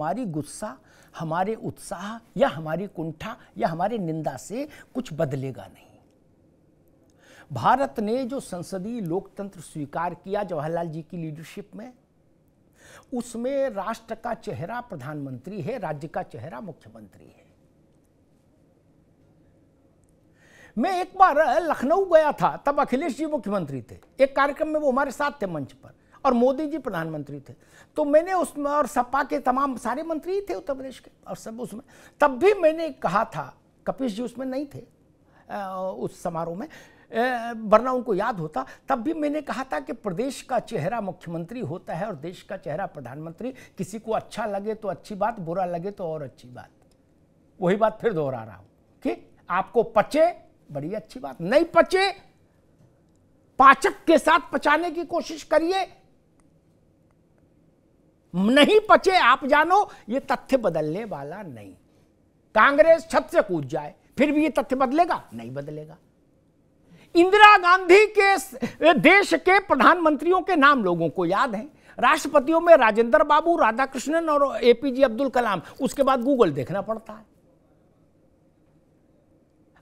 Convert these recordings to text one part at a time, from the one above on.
हमारी गुस्सा हमारे उत्साह या हमारी कुंठा या हमारे निंदा से कुछ बदलेगा नहीं भारत ने जो संसदीय लोकतंत्र स्वीकार किया जवाहरलाल जी की लीडरशिप में उसमें राष्ट्र का चेहरा प्रधानमंत्री है राज्य का चेहरा मुख्यमंत्री है मैं एक बार लखनऊ गया था तब अखिलेश जी मुख्यमंत्री थे एक कार्यक्रम में वो हमारे साथ थे मंच पर और मोदी जी प्रधानमंत्री थे तो मैंने उसमें और सपा के तमाम सारे मंत्री ही थे उत्तर प्रदेश के और सब उसमें तब भी मैंने कहा था कपिश जी उसमें नहीं थे उस समारोह में वरना उनको याद होता तब भी मैंने कहा था कि प्रदेश का चेहरा मुख्यमंत्री होता है और देश का चेहरा प्रधानमंत्री किसी को अच्छा लगे तो अच्छी बात बुरा लगे तो और अच्छी बात वही बात फिर दोहरा रहा हूं कि आपको पचे बड़ी अच्छी बात नहीं पचे पाचक के साथ पचाने की कोशिश करिए नहीं पचे आप जानो ये तथ्य बदलने वाला नहीं कांग्रेस छत से कूद जाए फिर भी ये तथ्य बदलेगा नहीं बदलेगा इंदिरा गांधी के देश के प्रधानमंत्रियों के नाम लोगों को याद है राष्ट्रपतियों में राजेंद्र बाबू राधाकृष्णन और एपीजे अब्दुल कलाम उसके बाद गूगल देखना पड़ता है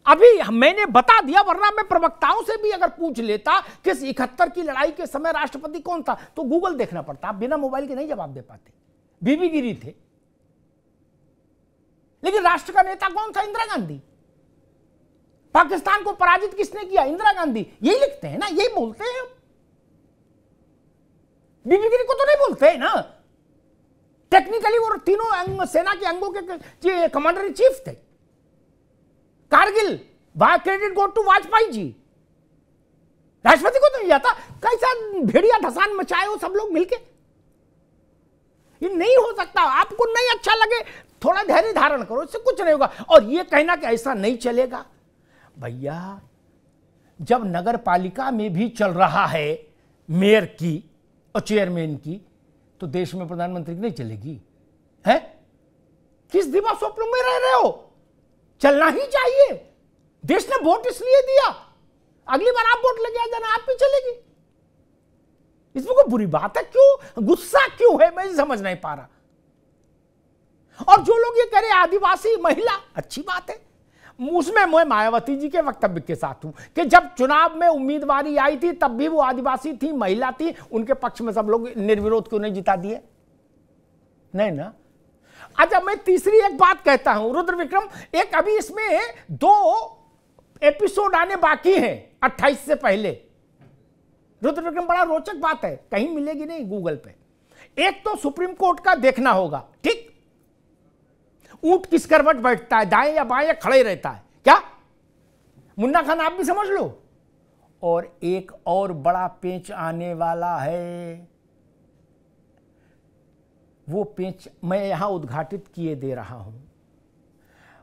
अभी मैंने बता दिया वरना मैं प्रवक्ताओं से भी अगर पूछ लेता किस इकहत्तर की लड़ाई के समय राष्ट्रपति कौन था तो गूगल देखना पड़ता आप बिना मोबाइल के नहीं जवाब दे पाते बीबी गिरी थे लेकिन राष्ट्र का नेता कौन था इंदिरा गांधी पाकिस्तान को पराजित किसने किया इंदिरा गांधी यही लिखते हैं ना यही बोलते हैं बीबी गिरी को तो नहीं बोलते हैं ना टेक्निकली वो तीनों अंग सेना के अंगों के कमांडर इन चीफ थे Kargil credit go to Vajpayee ji राष्ट्रपति को तो नहीं जाता कैसा भेड़िया धसान मचाए हो सब लोग मिलके ये नहीं हो सकता आपको नहीं अच्छा लगे थोड़ा धैर्य धारण करो इससे कुछ नहीं होगा और ये कहना कि ऐसा नहीं चलेगा भैया जब नगर पालिका में भी चल रहा है मेयर की और चेयरमैन की तो देश में प्रधानमंत्री की नहीं चलेगी है किस दिमाग स्वप्न में रह रहे हो चलना ही चाहिए देश ने वोट इसलिए दिया अगली बार आप वोट लगे आ जाना आप भी चलेगी इसमें कोई बुरी बात है क्यों गुस्सा क्यों है मैं समझ नहीं पा रहा और जो लोग ये कह रहे आदिवासी महिला अच्छी बात है उसमें मैं मायावती जी के वक्तव्य के साथ हूं कि जब चुनाव में उम्मीदवारी आई थी तब भी वो आदिवासी थी महिला थी उनके पक्ष में सब लोग निर्विरोध क्यों नहीं जिता दिए नहीं ना अच्छा मैं तीसरी एक बात कहता हूं रुद्र विक्रम एक अभी इसमें दो एपिसोड आने बाकी हैं 28 से पहले रुद्र विक्रम बड़ा रोचक बात है कहीं मिलेगी नहीं गूगल पे एक तो सुप्रीम कोर्ट का देखना होगा ठीक ऊंट किस करवट बैठता है दाएं या बाएं या खड़े रहता है क्या मुन्ना खान आप भी समझ लो और एक और बड़ा पेंच आने वाला है वो पेच मैं यहाँ उद्घाटित किए दे रहा हूँ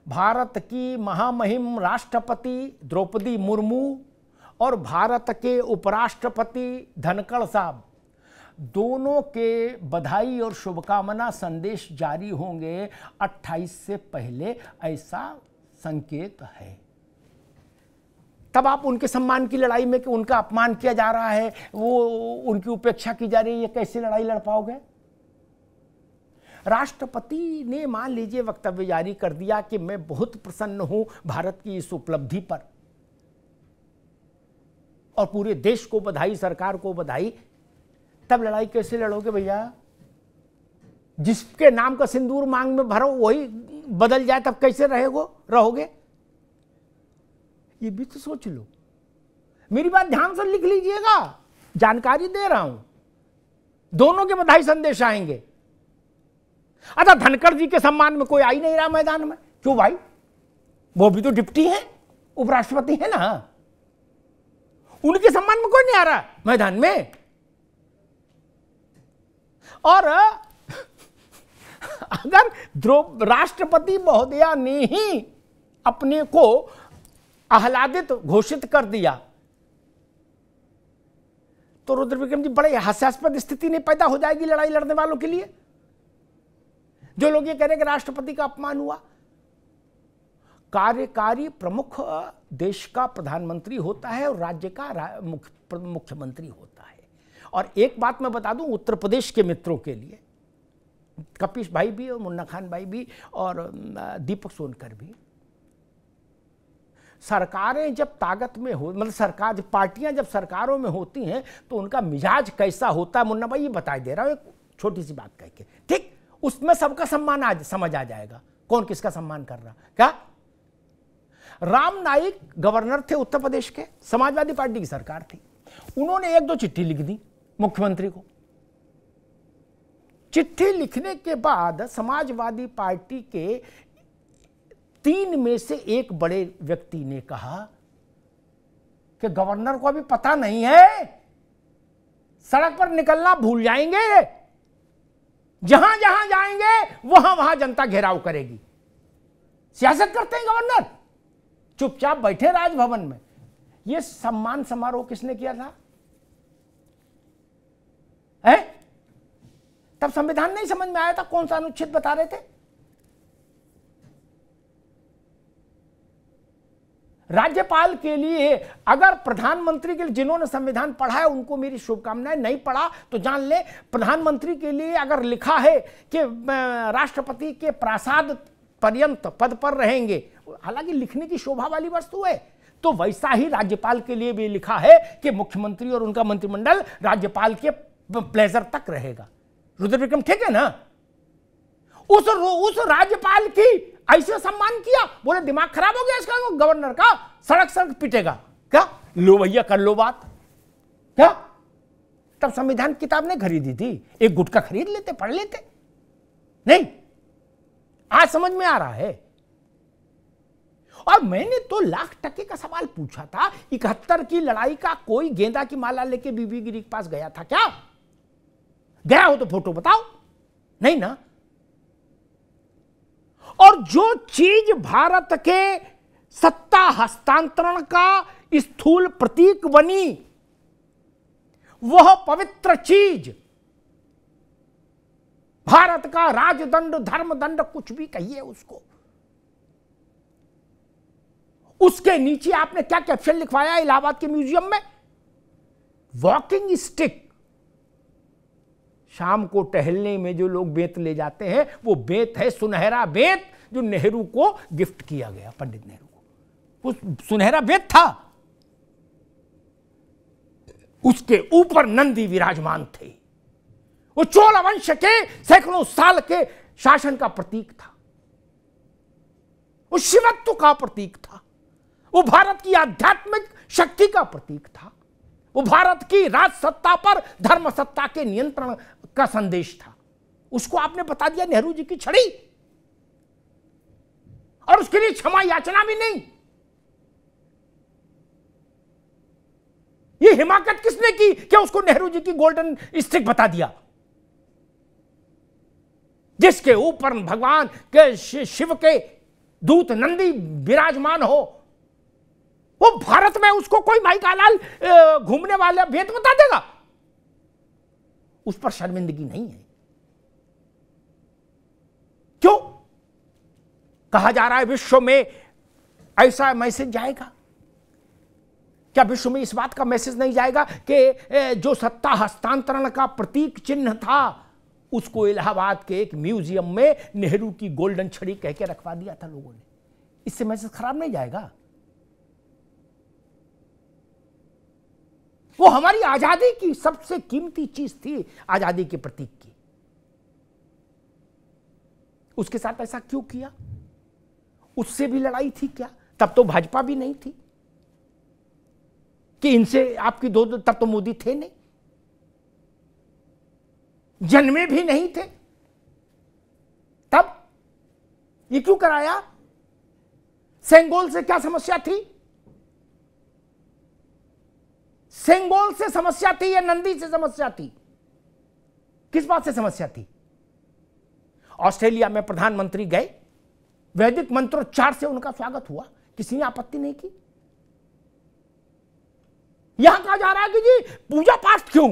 भारत की महामहिम राष्ट्रपति द्रौपदी मुर्मू और भारत के उपराष्ट्रपति धनखड़ साहब दोनों के बधाई और शुभकामना संदेश जारी होंगे 28 से पहले ऐसा संकेत है तब आप उनके सम्मान की लड़ाई में कि उनका अपमान किया जा रहा है वो उनकी उपेक्षा की जा रही है ये कैसे लड़ाई लड़ पाओगे राष्ट्रपति ने मान लीजिए वक्तव्य जारी कर दिया कि मैं बहुत प्रसन्न हूं भारत की इस उपलब्धि पर और पूरे देश को बधाई सरकार को बधाई तब लड़ाई कैसे लड़ोगे भैया जिसके नाम का सिंदूर मांग में भरो वही बदल जाए तब कैसे रहेगो रहोगे ये भी तो सोच लो मेरी बात ध्यान से लिख लीजिएगा जानकारी दे रहा हूं दोनों के बधाई संदेश आएंगे अच्छा धनखड़ जी के सम्मान में कोई आई नहीं रहा मैदान में क्यों भाई वो भी तो डिप्टी है उपराष्ट्रपति है ना उनके सम्मान में कोई नहीं आ रहा मैदान में और अगर राष्ट्रपति महोदया ने ही अपने को आह्लादित घोषित कर दिया तो रुद्र विक्रम जी बड़े हास्यास्पद स्थिति नहीं पैदा हो जाएगी लड़ाई लड़ने वालों के लिए जो लोग ये कह रहे हैं कि राष्ट्रपति का अपमान हुआ कार्यकारी प्रमुख देश का प्रधानमंत्री होता है और राज्य का रा, मुख, मुख्यमंत्री होता है और एक बात मैं बता दूं उत्तर प्रदेश के मित्रों के लिए कपिश भाई भी और मुन्ना खान भाई भी और दीपक सोनकर भी सरकारें जब ताकत में हो मतलब सरकार जब पार्टियां जब सरकारों में होती हैं तो उनका मिजाज कैसा होता है मुन्ना भाई ये बता दे रहा हूँ एक छोटी सी बात कह के ठीक उसमें सबका सम्मान आज समझ आ जाएगा कौन किसका सम्मान कर रहा क्या राम नाईक गवर्नर थे उत्तर प्रदेश के समाजवादी पार्टी की सरकार थी उन्होंने एक दो चिट्ठी लिख दी मुख्यमंत्री को चिट्ठी लिखने के बाद समाजवादी पार्टी के तीन में से एक बड़े व्यक्ति ने कहा कि गवर्नर को अभी पता नहीं है सड़क पर निकलना भूल जाएंगे जहां जहां जाएंगे वहां वहां जनता घेराव करेगी सियासत करते हैं गवर्नर चुपचाप बैठे राजभवन में यह सम्मान समारोह किसने किया था है? तब संविधान नहीं समझ में आया था कौन सा अनुच्छेद बता रहे थे राज्यपाल के लिए अगर प्रधानमंत्री के लिए जिन्होंने संविधान पढ़ा है उनको मेरी शुभकामनाएं नहीं पढ़ा तो जान ले प्रधानमंत्री के लिए अगर लिखा है कि राष्ट्रपति के प्रासाद पर्यंत पद पर रहेंगे हालांकि लिखने की शोभा वाली वस्तु है तो वैसा ही राज्यपाल के लिए भी लिखा है कि मुख्यमंत्री और उनका मंत्रिमंडल राज्यपाल के प्लेजर तक रहेगा रुद्र विक्रम ठीक है ना उस उस राज्यपाल की ऐसे सम्मान किया बोले दिमाग खराब हो गया इसका गवर्नर का सड़क सड़क पिटेगा क्या लो भैया कर लो बात क्या तब संविधान किताब ने खरीदी थी एक गुटका खरीद लेते पढ़ लेते नहीं आज समझ में आ रहा है और मैंने तो लाख टके का सवाल पूछा था इकहत्तर की लड़ाई का कोई गेंदा की माला लेके बीबी गिरी के पास गया था क्या गया हो तो फोटो बताओ नहीं ना और जो चीज भारत के सत्ता हस्तांतरण का स्थूल प्रतीक बनी वह पवित्र चीज भारत का राजदंड धर्मदंड कुछ भी कहिए उसको उसके नीचे आपने क्या कैप्शन लिखवाया इलाहाबाद के म्यूजियम में वॉकिंग स्टिक शाम को टहलने में जो लोग बेत ले जाते हैं वो बेत है सुनहरा बेत जो नेहरू को गिफ्ट किया गया पंडित नेहरू को उस सुनहरा बेत था उसके ऊपर नंदी विराजमान थे वो चोल वंश के सैकड़ों साल के शासन का प्रतीक था वो शिवत्व का प्रतीक था वो भारत की आध्यात्मिक शक्ति का प्रतीक था वो भारत की राज सत्ता पर धर्म सत्ता के नियंत्रण का संदेश था उसको आपने बता दिया नेहरू जी की छड़ी और उसके लिए क्षमा याचना भी नहीं ये हिमाकत किसने की क्या उसको नेहरू जी की गोल्डन स्टिक बता दिया जिसके ऊपर भगवान के शिव के दूत नंदी विराजमान हो वो भारत में उसको कोई माई कालाल घूमने वाला भेद बता देगा उस पर शर्मिंदगी नहीं है क्यों कहा जा रहा है विश्व में ऐसा मैसेज जाएगा क्या विश्व में इस बात का मैसेज नहीं जाएगा कि जो सत्ता हस्तांतरण का प्रतीक चिन्ह था उसको इलाहाबाद के एक म्यूजियम में नेहरू की गोल्डन छड़ी कहकर रखवा दिया था लोगों ने इससे मैसेज खराब नहीं जाएगा वो हमारी आजादी की सबसे कीमती चीज थी आजादी के प्रतीक की उसके साथ ऐसा क्यों किया उससे भी लड़ाई थी क्या तब तो भाजपा भी नहीं थी कि इनसे आपकी दो तब तो मोदी थे नहीं जन्मे भी नहीं थे तब ये क्यों कराया सेंगोल से क्या समस्या थी सेंगोल से समस्या थी या नंदी से समस्या थी किस बात से समस्या थी ऑस्ट्रेलिया में प्रधानमंत्री गए वैदिक मंत्रोच्चार से उनका स्वागत हुआ किसी ने आपत्ति नहीं की यहां कहा जा रहा है कि जी पूजा पाठ क्यों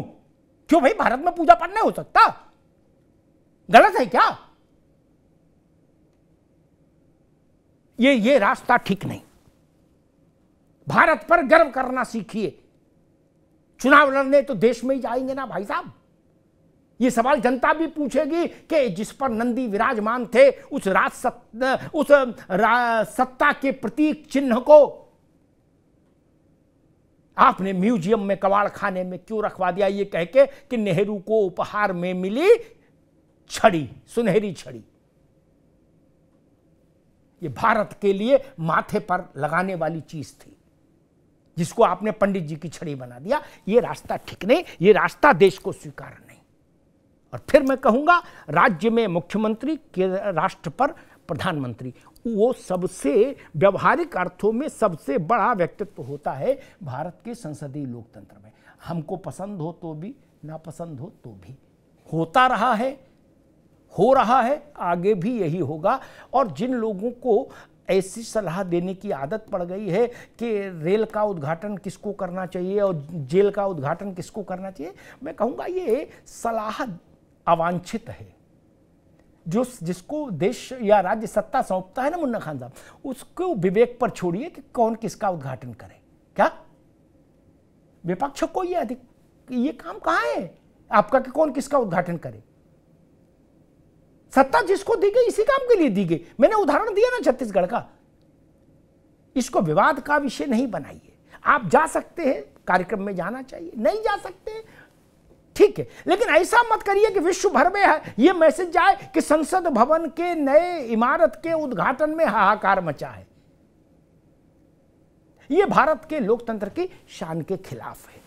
क्यों भाई भारत में पूजा पाठ नहीं हो सकता गलत है क्या ये ये रास्ता ठीक नहीं भारत पर गर्व करना सीखिए चुनाव लड़ने तो देश में ही जाएंगे ना भाई साहब ये सवाल जनता भी पूछेगी कि जिस पर नंदी विराजमान थे उस राज उस रा, सत्ता के प्रतीक चिन्ह को आपने म्यूजियम में कबाड़ खाने में क्यों रखवा दिया ये कह के कि नेहरू को उपहार में मिली छड़ी सुनहरी छड़ी ये भारत के लिए माथे पर लगाने वाली चीज थी जिसको आपने पंडित जी की छड़ी बना दिया ये रास्ता ठीक नहीं ये रास्ता देश को स्वीकार नहीं और फिर मैं कहूंगा राज्य में मुख्यमंत्री के राष्ट्र पर प्रधानमंत्री वो सबसे व्यवहारिक अर्थों में सबसे बड़ा व्यक्तित्व होता है भारत के संसदीय लोकतंत्र में हमको पसंद हो तो भी नापसंद हो तो भी होता रहा है हो रहा है आगे भी यही होगा और जिन लोगों को ऐसी सलाह देने की आदत पड़ गई है कि रेल का उद्घाटन किसको करना चाहिए और जेल का उद्घाटन किसको करना चाहिए मैं कहूँगा ये सलाह अवांछित है जो जिसको देश या राज्य सत्ता सौंपता है ना मुन्ना खान साहब उसको विवेक पर छोड़िए कि कौन किसका उद्घाटन करे क्या विपक्ष को ये अधिक ये काम कहाँ है आपका कि कौन किसका उद्घाटन करे सत्ता जिसको दी गई इसी काम के लिए दी गई मैंने उदाहरण दिया ना छत्तीसगढ़ का इसको विवाद का विषय नहीं बनाइए आप जा सकते हैं कार्यक्रम में जाना चाहिए नहीं जा सकते ठीक है लेकिन ऐसा मत करिए कि विश्व भर में है ये मैसेज जाए कि संसद भवन के नए इमारत के उद्घाटन में हाहाकार मचा है ये भारत के लोकतंत्र की शान के खिलाफ है